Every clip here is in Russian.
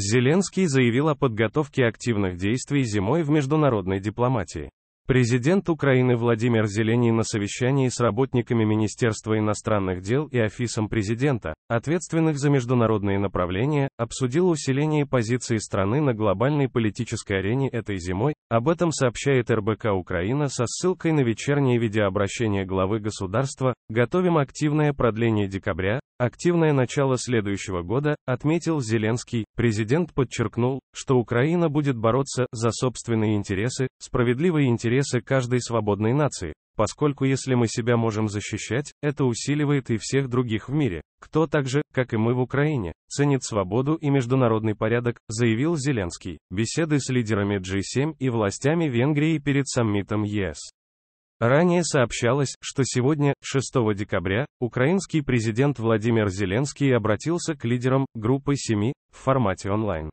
Зеленский заявил о подготовке активных действий зимой в международной дипломатии. Президент Украины Владимир Зелений на совещании с работниками Министерства иностранных дел и офисом президента, ответственных за международные направления, обсудил усиление позиции страны на глобальной политической арене этой зимой, об этом сообщает РБК Украина со ссылкой на вечернее видеообращение главы государства «Готовим активное продление декабря», Активное начало следующего года, отметил Зеленский, президент подчеркнул, что Украина будет бороться за собственные интересы, справедливые интересы каждой свободной нации, поскольку если мы себя можем защищать, это усиливает и всех других в мире, кто также, как и мы в Украине, ценит свободу и международный порядок, заявил Зеленский. Беседы с лидерами G7 и властями Венгрии перед саммитом ЕС. Ранее сообщалось, что сегодня, 6 декабря, украинский президент Владимир Зеленский обратился к лидерам группы семи в формате онлайн.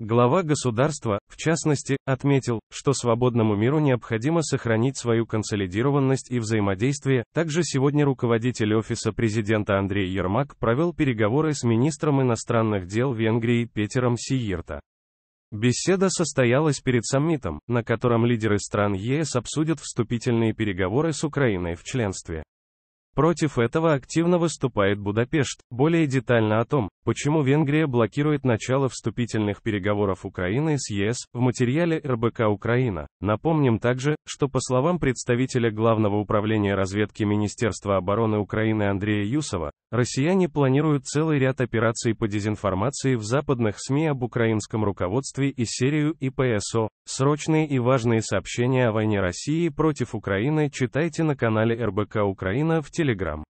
Глава государства, в частности, отметил, что свободному миру необходимо сохранить свою консолидированность и взаимодействие. Также сегодня руководитель офиса президента Андрей Ермак провел переговоры с министром иностранных дел Венгрии Петером Сиирта. Беседа состоялась перед саммитом, на котором лидеры стран ЕС обсудят вступительные переговоры с Украиной в членстве. Против этого активно выступает Будапешт. Более детально о том, почему Венгрия блокирует начало вступительных переговоров Украины с ЕС, в материале РБК Украина. Напомним также, что по словам представителя Главного управления разведки Министерства обороны Украины Андрея Юсова, россияне планируют целый ряд операций по дезинформации в западных СМИ об украинском руководстве и серию ИПСО. Срочные и важные сообщения о войне России против Украины читайте на канале РБК Украина в телеграм Telegram.